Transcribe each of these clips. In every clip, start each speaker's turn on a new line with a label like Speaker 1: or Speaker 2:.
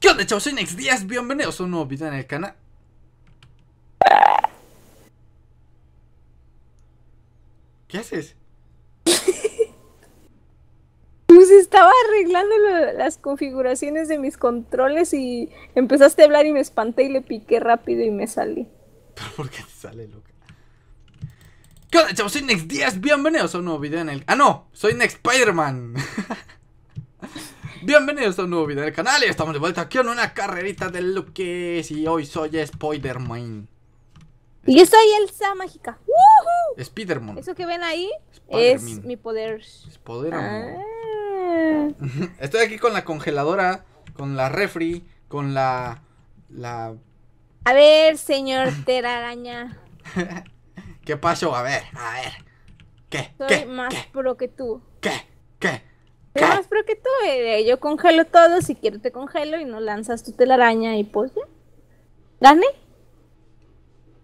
Speaker 1: ¿Qué onda chavos? Soy Next bienvenidos a un nuevo video en el canal ¿Qué haces?
Speaker 2: pues estaba arreglando las configuraciones de mis controles y empezaste a hablar y me espanté y le piqué rápido y me salí ¿Pero
Speaker 1: por qué te sale, loca? ¿Qué onda, chavos? Soy Next 10. Bienvenidos a un nuevo video en el... Ah, no, soy Next Spider-Man. Bienvenidos a un nuevo video en el canal y estamos de vuelta aquí en una carrerita de Luke y hoy soy Spider-Man.
Speaker 2: Y yo soy Elsa Mágica. ¡Woohoo! Spider-Man. Eso que ven ahí es mi poder. Es
Speaker 1: poder, ah. Estoy aquí con la congeladora, con la refri, con la... la...
Speaker 2: A ver, señor Teraraña.
Speaker 1: ¿Qué pasó? A ver, a ver.
Speaker 2: ¿Qué? Soy ¿Qué? más pro que tú. ¿Qué? ¿Qué? Soy más pro que tú. Eh, yo congelo todo, si quiero te congelo y no lanzas tu telaraña y pues ya.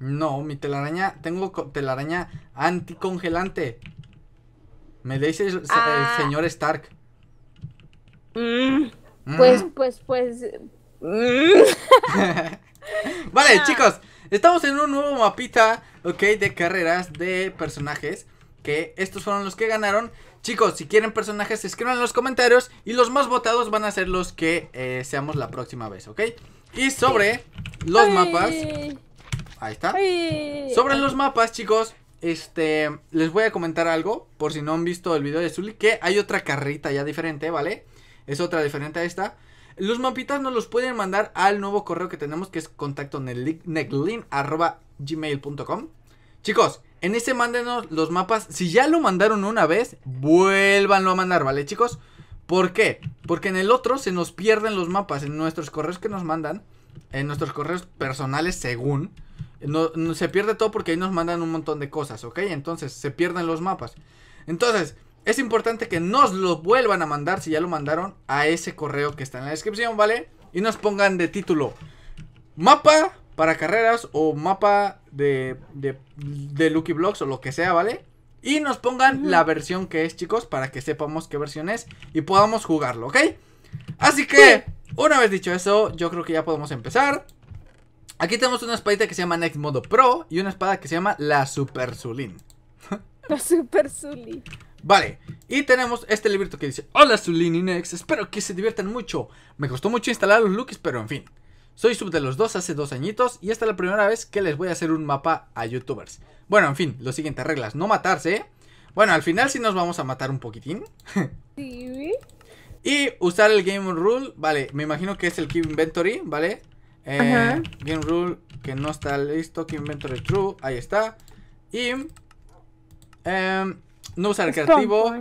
Speaker 1: No, mi telaraña, tengo telaraña anticongelante. Me dice el, ah. señor Stark. Mm. Mm. Pues,
Speaker 2: pues, pues.
Speaker 1: Mm. vale, ah. chicos, Estamos en un nuevo mapita, ok, de carreras de personajes. Que estos fueron los que ganaron. Chicos, si quieren personajes, escriban en los comentarios. Y los más votados van a ser los que eh, seamos la próxima vez, ¿ok? Y sobre los mapas. Ahí está. Sobre los mapas, chicos. Este, les voy a comentar algo, por si no han visto el video de Zully, que hay otra carrita ya diferente, ¿vale? Es otra diferente a esta. Los mapitas nos los pueden mandar al nuevo correo que tenemos que es contacto gmail.com Chicos, en ese mándenos los mapas. Si ya lo mandaron una vez, vuélvanlo a mandar, ¿vale, chicos? ¿Por qué? Porque en el otro se nos pierden los mapas. En nuestros correos que nos mandan, en nuestros correos personales, según, no, se pierde todo porque ahí nos mandan un montón de cosas, ¿ok? Entonces, se pierden los mapas. Entonces, es importante que nos lo vuelvan a mandar, si ya lo mandaron, a ese correo que está en la descripción, ¿vale? Y nos pongan de título mapa para carreras o mapa de, de, Lucky Blocks o lo que sea, ¿vale? Y nos pongan la versión que es, chicos, para que sepamos qué versión es y podamos jugarlo, ¿ok? Así que, una vez dicho eso, yo creo que ya podemos empezar. Aquí tenemos una espadita que se llama Next Modo Pro y una espada que se llama la Super Zulin.
Speaker 2: La Super Zulin.
Speaker 1: Vale, y tenemos este librito que dice Hola Zulininex, espero que se diviertan mucho Me costó mucho instalar los looks, pero en fin Soy sub de los dos hace dos añitos Y esta es la primera vez que les voy a hacer un mapa a youtubers Bueno, en fin, lo siguientes reglas No matarse ¿eh? Bueno, al final sí nos vamos a matar un poquitín
Speaker 2: sí.
Speaker 1: Y usar el Game Rule Vale, me imagino que es el keep Inventory, ¿vale? Eh, game Rule que no está listo keep Inventory True, ahí está Y... Eh, no usar creativo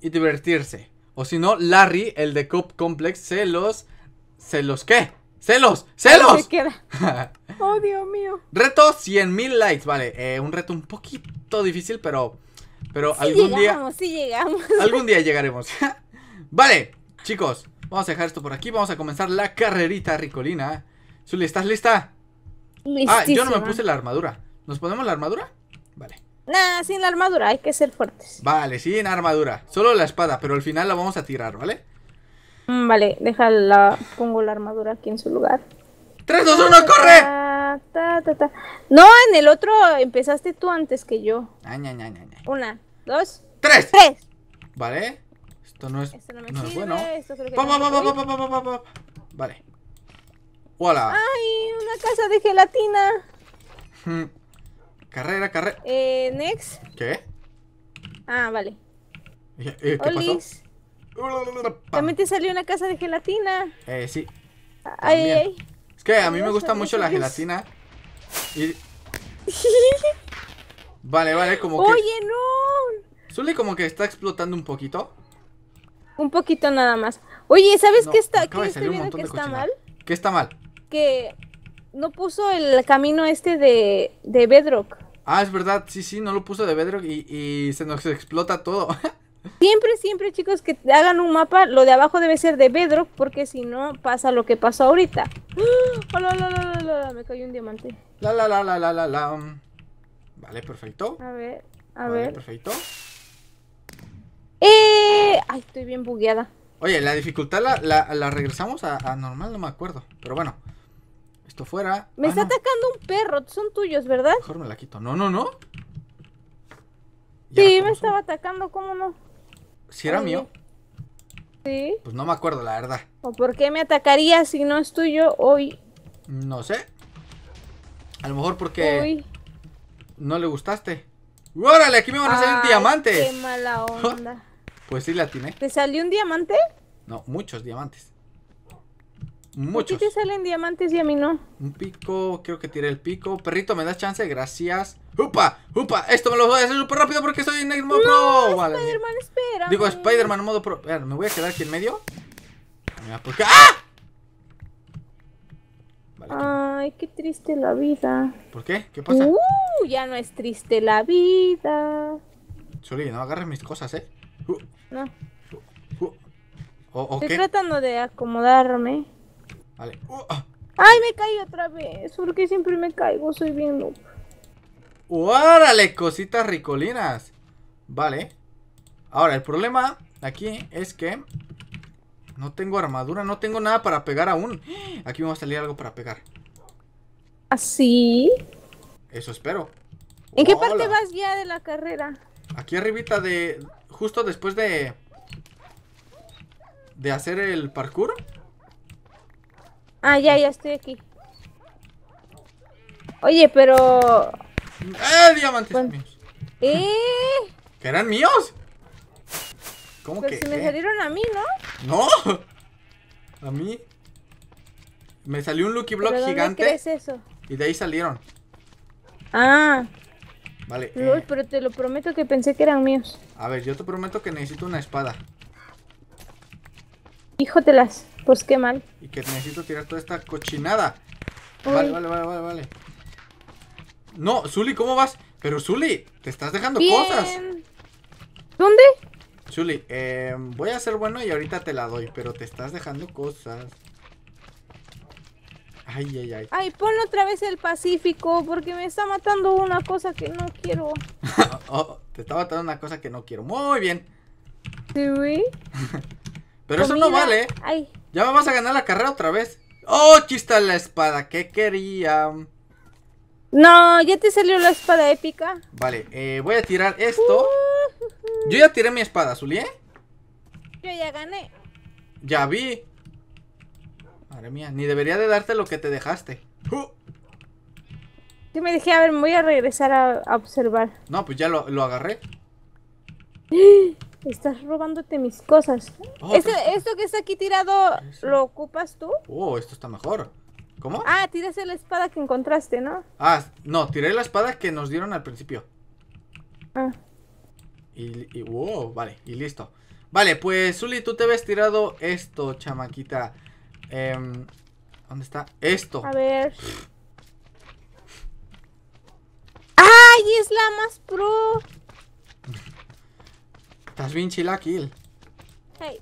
Speaker 1: y divertirse. O si no, Larry, el de Cop Complex, Celos los. los qué? ¡Celos! ¡Celos!
Speaker 2: ¡Oh, Dios
Speaker 1: mío! Reto 100.000 likes, vale. Eh, un reto un poquito difícil, pero. Pero algún día.
Speaker 2: llegamos.
Speaker 1: Algún día llegaremos. vale, chicos, vamos a dejar esto por aquí. Vamos a comenzar la carrerita ricolina. Zuli, ¿estás lista?
Speaker 2: Ah, yo no me puse
Speaker 1: la armadura. ¿Nos ponemos la armadura?
Speaker 2: Nah, sin la armadura, hay que ser fuertes.
Speaker 1: Vale, sin armadura. Solo la espada, pero al final la vamos a tirar, ¿vale?
Speaker 2: Mm, vale, déjala, pongo la armadura aquí en su lugar. ¡Tres, dos, uno, corre! no, en el otro empezaste tú antes que yo. Una, dos, tres. tres.
Speaker 1: Vale. Esto no es, esto no es bueno. que vale. ¡Hola!
Speaker 2: ¡Ay! Una casa de gelatina.
Speaker 1: Carrera, carrera.
Speaker 2: Eh, next. ¿Qué? Ah, vale.
Speaker 1: Eh, ¿Qué
Speaker 2: También te salió una casa de gelatina.
Speaker 1: Eh, sí. Ay, Es que a mí me gusta mucho la gelatina. Vale, vale, como que... ¡Oye,
Speaker 2: no!
Speaker 1: Suele como que está explotando un poquito.
Speaker 2: Un poquito nada más.
Speaker 1: Oye, ¿sabes qué está, qué que está mal? ¿Qué está mal?
Speaker 2: Que no puso el camino este de Bedrock.
Speaker 1: Ah, es verdad, sí, sí, no lo puso de Bedrock y, y se nos explota todo.
Speaker 2: Siempre, siempre, chicos, que hagan un mapa, lo de abajo debe ser de Bedrock, porque si no pasa lo que pasó ahorita. ¡Oh, la, la, la, me cayó un diamante.
Speaker 1: La, la, la, la, la, la, Vale, perfecto. A ver, a vale, ver. perfecto.
Speaker 2: Eh... Ay, estoy bien bugueada.
Speaker 1: Oye, la dificultad la, la, la regresamos a, a normal, no me acuerdo, pero bueno. Esto fuera. Me ah, está atacando un perro, son tuyos, ¿verdad? Mejor me la quito. No, no, no. sí, me estaba atacando, ¿cómo no? Si era mío. Sí. Pues no me acuerdo, la verdad.
Speaker 2: ¿O por qué me atacaría si no es tuyo hoy?
Speaker 1: No sé. A lo mejor porque no le gustaste. ¡Órale! Aquí me van a salir diamantes. Qué
Speaker 2: mala onda.
Speaker 1: pues sí, la tiene.
Speaker 2: ¿Te salió un diamante?
Speaker 1: No, muchos diamantes. Muchos. ¿Por qué te
Speaker 2: salen diamantes y a mí no?
Speaker 1: Un pico, creo que tiré el pico. Perrito, ¿me das chance? Gracias. ¡Upa! ¡Upa! Esto me lo voy a hacer súper rápido porque soy en el modo pro. Vale.
Speaker 2: Spider-Man, espera. Digo,
Speaker 1: Spider-Man modo pro. ver, me voy a quedar aquí en medio.
Speaker 2: ¡Ah! Ay, qué triste la vida.
Speaker 1: ¿Por qué? ¿Qué pasa?
Speaker 2: Uh, ya no es triste la vida.
Speaker 1: Soli, no agarres mis cosas, ¿eh? No. Oh, Estoy
Speaker 2: tratando de acomodarme. Vale. ¡Ay, me caí otra vez! porque siempre me caigo? Soy bien noob.
Speaker 1: ¡Órale, cositas ricolinas! Vale. Ahora, el problema aquí es que no tengo armadura, no tengo nada para pegar aún. Aquí me va a salir algo para pegar.
Speaker 2: ¿Así? Eso espero. ¿En qué parte vas ya de la carrera?
Speaker 1: Aquí arribita de... Justo después de... De hacer el parkour.
Speaker 2: Ah, ya, ya estoy aquí. Oye, pero...
Speaker 1: ¡Eh, diamantes míos!
Speaker 2: ¿Eh?
Speaker 1: ¿Que eran míos? ¿Cómo pero que? Si me
Speaker 2: salieron a mí,
Speaker 1: ¿no? ¡No! A mí. Me salió un Lucky Block gigante. ¿Qué es eso? Y de ahí salieron. Ah. Vale. Eh.
Speaker 2: pero te lo prometo que pensé que eran míos.
Speaker 1: A ver, yo te prometo que necesito una espada.
Speaker 2: Híjotelas. Pues qué mal.
Speaker 1: Y que necesito tirar toda esta cochinada. Vale, vale, vale, vale, vale. No, Zuli, ¿cómo vas? Pero Zuli, te estás dejando cosas. ¿Dónde? Zuli, eh, voy a ser bueno y ahorita te la doy, pero te estás dejando cosas. Ay, ay, ay.
Speaker 2: Ay, pon otra vez el Pacífico, porque me está matando una cosa que no quiero.
Speaker 1: Oh, oh, te está matando una cosa que no quiero. Muy bien. ¿Sí, güey? Pero eso no vale. Ay. Ya me vas a ganar la carrera otra vez. ¡Oh, chista la espada! ¿Qué quería?
Speaker 2: No, ya te salió la espada épica.
Speaker 1: Vale, eh, voy a tirar esto. Uh. Yo ya tiré mi espada, Zulie. ¿eh?
Speaker 2: Yo ya gané.
Speaker 1: Ya vi. Madre mía, ni debería de darte lo que te dejaste.
Speaker 2: Yo me dije, a ver, me voy a regresar
Speaker 1: a, observar. No, pues ya lo, lo agarré.
Speaker 2: Estás robándote mis cosas. Oh, este, esto que está aquí tirado, ¿lo ocupas tú?
Speaker 1: Oh, esto está mejor. ¿Cómo?
Speaker 2: Ah, tiraste la espada que encontraste, ¿no?
Speaker 1: Ah, no, tiré la espada que nos dieron al principio. Ah. Y, wow, vale, y listo. Vale, pues, Zuli, tú te habías tirado esto, chamaquita. Em, ¿Dónde está? Esto. A ver.
Speaker 2: ¡Ay, es la más pro!
Speaker 1: Estás bien la Hey.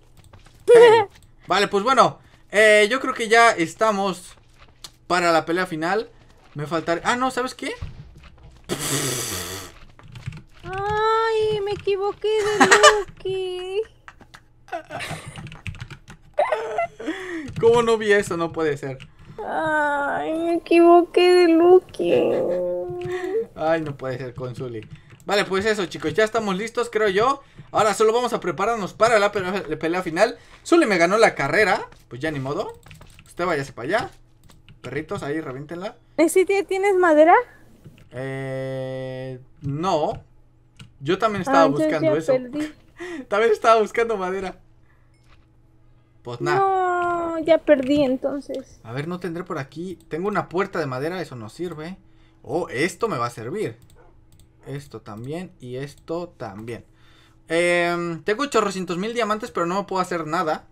Speaker 1: Vale, pues bueno. Eh, yo creo que ya estamos para la pelea final. Me faltaré. Ah, no, ¿sabes qué?
Speaker 2: Ay, me equivoqué de Lucky
Speaker 1: ¿Cómo no vi eso? No puede ser.
Speaker 2: Ay, me equivoqué de Lucky.
Speaker 1: Ay, no puede ser, Consuli. Vale, pues eso, chicos, ya estamos listos, creo yo. Ahora solo vamos a prepararnos para la pelea, final. Zully me ganó la carrera. Pues ya ni modo. Usted váyase para allá. Perritos, ahí, reviéntenla.
Speaker 2: ¿Sí tienes madera?
Speaker 1: Eh, no. Yo también ah, estaba buscando eso. también estaba buscando madera. Pues nada.
Speaker 2: No, ya perdí entonces.
Speaker 1: A ver, no tendré por aquí. Tengo una puerta de madera, eso no sirve. Oh, esto me va a servir. Esto también y esto también. Em, tengo 800 mil diamantes, pero no puedo hacer nada.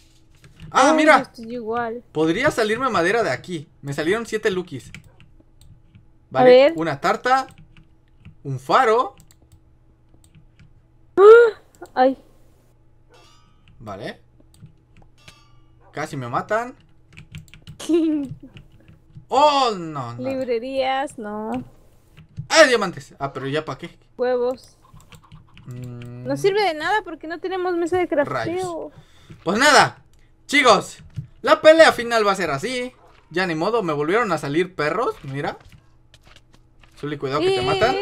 Speaker 1: ah, mira. Podría salirme madera de aquí. Me salieron 7 lookies. Vale, una tarta. Un faro. Ay. Vale. Casi me matan. oh, no. no.
Speaker 2: Librerías, no.
Speaker 1: Ah, diamantes. Ah, pero ya para qué.
Speaker 2: Huevos. Mm. No sirve de nada porque no tenemos mesa de crafteo.
Speaker 1: Pues nada, chicos, la pelea final va a ser así. Ya ni modo, me volvieron a salir perros, mira. Suli, cuidado que te matan.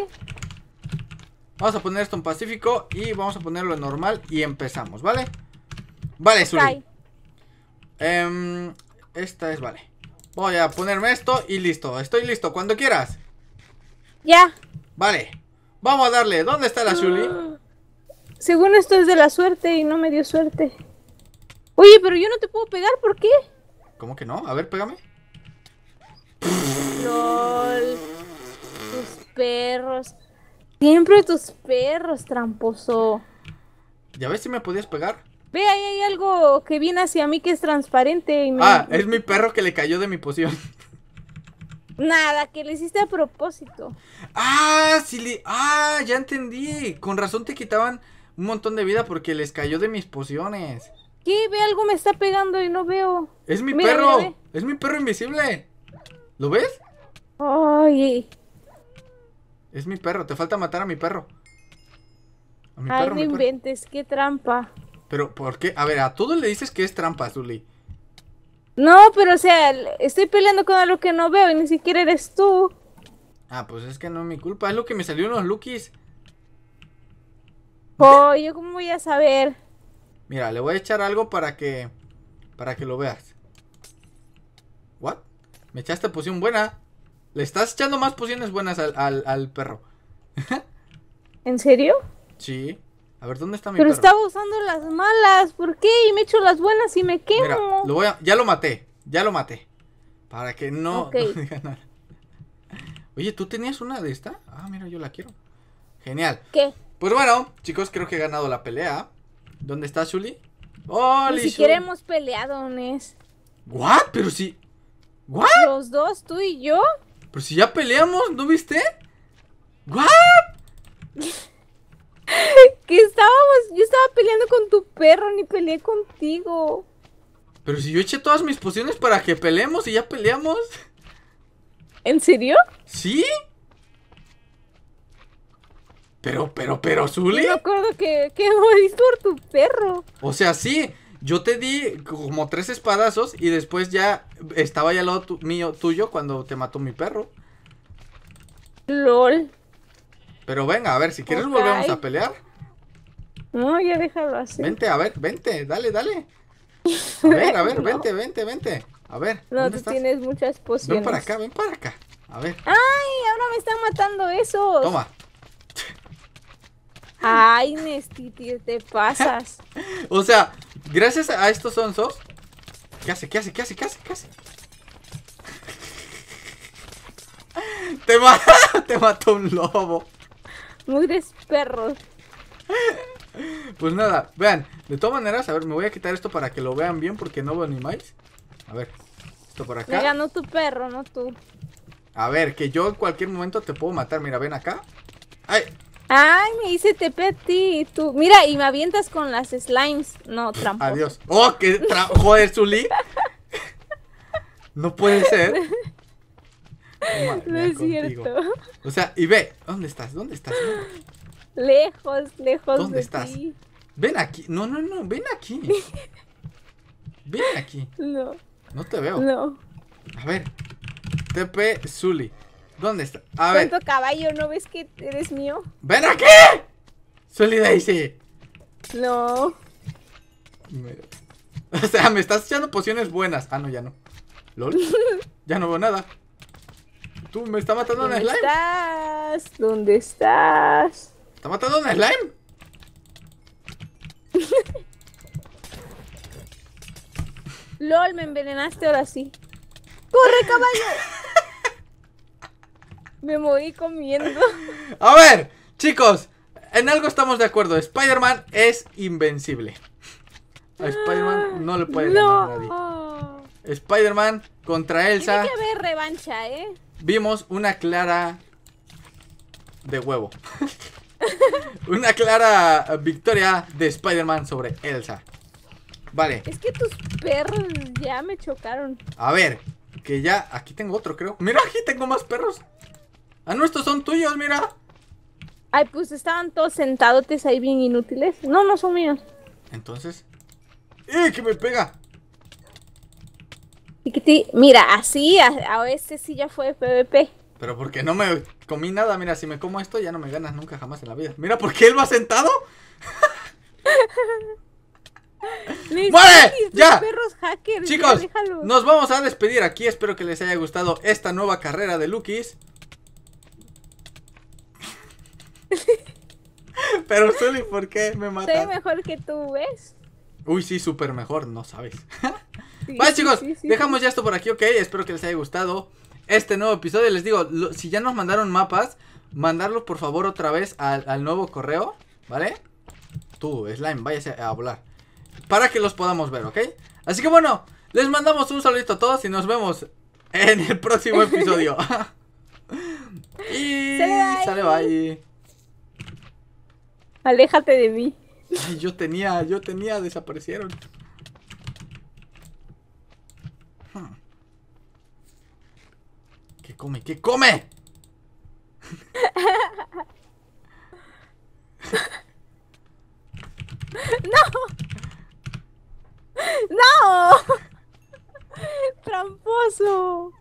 Speaker 1: Vamos a poner esto en pacífico y vamos a ponerlo en normal y empezamos, ¿vale? Vale, Suli. Em, esta es, vale. Voy a ponerme esto y listo. Estoy listo, cuando quieras. Ya. Vale. Vamos a darle. ¿Dónde está la Shuli? Según esto es de la
Speaker 2: suerte y no me dio suerte. Oye, pero yo no te puedo pegar, ¿por qué?
Speaker 1: ¿Cómo que no? A ver, pégame. LOL.
Speaker 2: Tus perros. Siempre tus perros, tramposo.
Speaker 1: ¿Ya ves si me podías pegar?
Speaker 2: Ve, ahí hay algo que viene hacia mí que es transparente y me... Ah,
Speaker 1: es mi perro que le cayó de mi poción. Nada, que le hiciste a propósito. Ah, sí Ah, ya entendí. Con razón te quitaban un montón de vida porque les cayó de mis pociones.
Speaker 2: ¿Qué? Ve algo me está pegando y no veo.
Speaker 1: Es mi perro. es mi perro invisible. ¿Lo ves?
Speaker 2: Ay.
Speaker 1: Es mi perro. Te falta matar a mi perro. Ay, no
Speaker 2: inventes. Qué trampa.
Speaker 1: Pero, ¿por qué? A ver, a todo le dices que es trampa, Zully
Speaker 2: no, pero o sea, estoy peleando con algo que no veo y ni siquiera eres tú.
Speaker 1: Ah, pues es que no es mi culpa, es lo que me salió en los lookies.
Speaker 2: Oh, yo cómo voy a saber.
Speaker 1: Mira, le voy a echar algo para que. Para que lo veas. ¿What? Me echaste poción buena. Le estás echando más pociones buenas al, al, al perro. ¿En serio? Sí. A ver, ¿dónde está mi Pero estaba
Speaker 2: usando las malas, ¿por qué? Y me echo las buenas y me quemo.
Speaker 1: lo ya lo maté, ya lo maté. Para que no, Oye, ¿tú tenías una de esta? Ah, mira, yo la quiero. Genial. ¿Qué? Pues bueno, chicos, creo que he ganado la pelea. ¿Dónde está Shuli? ¡Oh, Ni siquiera
Speaker 2: Shuli.
Speaker 1: ¿What? Pero si... ¿What? Los dos, tú y yo. Pero si ya peleamos, ¿no viste? ¿What?
Speaker 2: que estábamos, yo estaba peleando con tu perro, ni peleé contigo.
Speaker 1: Pero si yo eché todas mis pociones para que peleemos y ya peleamos. ¿En serio? ¿Sí? Pero, pero, pero, Zuli. Yo me acuerdo que, que por tu perro. O sea, sí. Yo te di como tres espadazos y después ya estaba ya al lado mío, tuyo cuando te mató mi perro. LOL. Pero venga, a ver, si quieres volvemos a pelear. No, ya déjalo así. Vente, a ver, vente, dale, dale. A ver, a ver, vente, vente, vente. A ver. No, tú
Speaker 2: tienes muchas pociones. Ven para acá, ven
Speaker 1: para acá. A ver.
Speaker 2: ¡Ay! Ahora me están matando
Speaker 1: esos. Toma.
Speaker 2: Ay, Nestiti, te pasas.
Speaker 1: o sea, gracias a estos onzos. ¿Qué hace? ¿Qué hace? ¿Qué hace? ¿Qué hace? ¿Qué hace? te, te mató un lobo.
Speaker 2: Muy perros.
Speaker 1: Pues nada, vean, de todas maneras, a ver, me voy a quitar esto para que lo vean bien porque no lo animáis A ver, esto por acá. Me
Speaker 2: no tu perro, no tú.
Speaker 1: A ver, que yo en cualquier momento te puedo matar. Mira, ven acá.
Speaker 2: ¡Ay! ¡Ay, me hice te Tú. Mira, y me avientas con las slimes. No, trampa.
Speaker 1: Adiós. ¡Oh, qué Joder, Zuli! no puede ser. No es cierto. O sea, y ve, ¿dónde estás? ¿Dónde estás?
Speaker 2: Lejos, lejos. ¿Dónde de estás?
Speaker 1: Ven aquí. No, no, no, ven aquí.
Speaker 2: ven aquí. No.
Speaker 1: No te veo. No. A ver. TP Zully. ¿Dónde estás? A ver.
Speaker 2: ¿Cuánto caballo? ¿No ves que eres mío?
Speaker 1: ¡Ven aquí! Zully Daisy.
Speaker 2: No.
Speaker 1: O sea, me estás echando pociones buenas. Ah, no, ya no. ¿Lol? ya no veo nada. Tú me está matando ¿Dónde slime.
Speaker 2: Estás? ¿Dónde estás?
Speaker 1: ¿Está matando una slime?
Speaker 2: LOL, me envenenaste ahora sí. ¡Corre, caballo! me morí comiendo.
Speaker 1: A ver, chicos, en algo estamos de acuerdo. Spider-Man es invencible. A Spider-Man ah, no le puede no. nadie. Spider-Man contra Elsa. Tiene
Speaker 2: que haber revancha, ¿eh?
Speaker 1: vimos una clara de huevo. una clara victoria de Spider-Man sobre Elsa. Vale. Es
Speaker 2: que tus perros ya me chocaron.
Speaker 1: A ver, que ya aquí tengo otro, creo. Mira, aquí tengo más perros. Ah, no, estos son tuyos, mira.
Speaker 2: Ay, pues estaban todos sentadotes ahí bien inútiles. No, no son míos.
Speaker 1: Entonces. ¡Eh, que me pega!
Speaker 2: Mira, así a, veces sí ya fue PvP.
Speaker 1: Pero porque no me comí nada, mira, si me como esto ya no me ganas nunca jamás en la vida. Mira, ¿por qué él va sentado? ¡Muere! ¡Ya!
Speaker 2: Chicos, nos vamos
Speaker 1: a despedir aquí. Espero que les haya gustado esta nueva carrera de Lukis. Pero Sully, ¿por qué me mata? Soy
Speaker 2: mejor que tú, ¿ves?
Speaker 1: Uy, sí, súper mejor, no sabes.
Speaker 2: vale, chicos, dejamos
Speaker 1: ya esto por aquí, ok. Espero que les haya gustado este nuevo episodio. Les digo, si ya nos mandaron mapas, mandarlos por favor otra vez al, nuevo correo, ¿vale? Tú, slime, váyase a volar. Para que los podamos ver, ¿ok? Así que bueno, les mandamos un saludito a todos y nos vemos en el próximo episodio. y sale, bye.
Speaker 2: Aléjate de mí.
Speaker 1: yo tenía, yo tenía, desaparecieron. come? ¿Qué come?
Speaker 2: ¡No! ¡No! ¡Tramposo!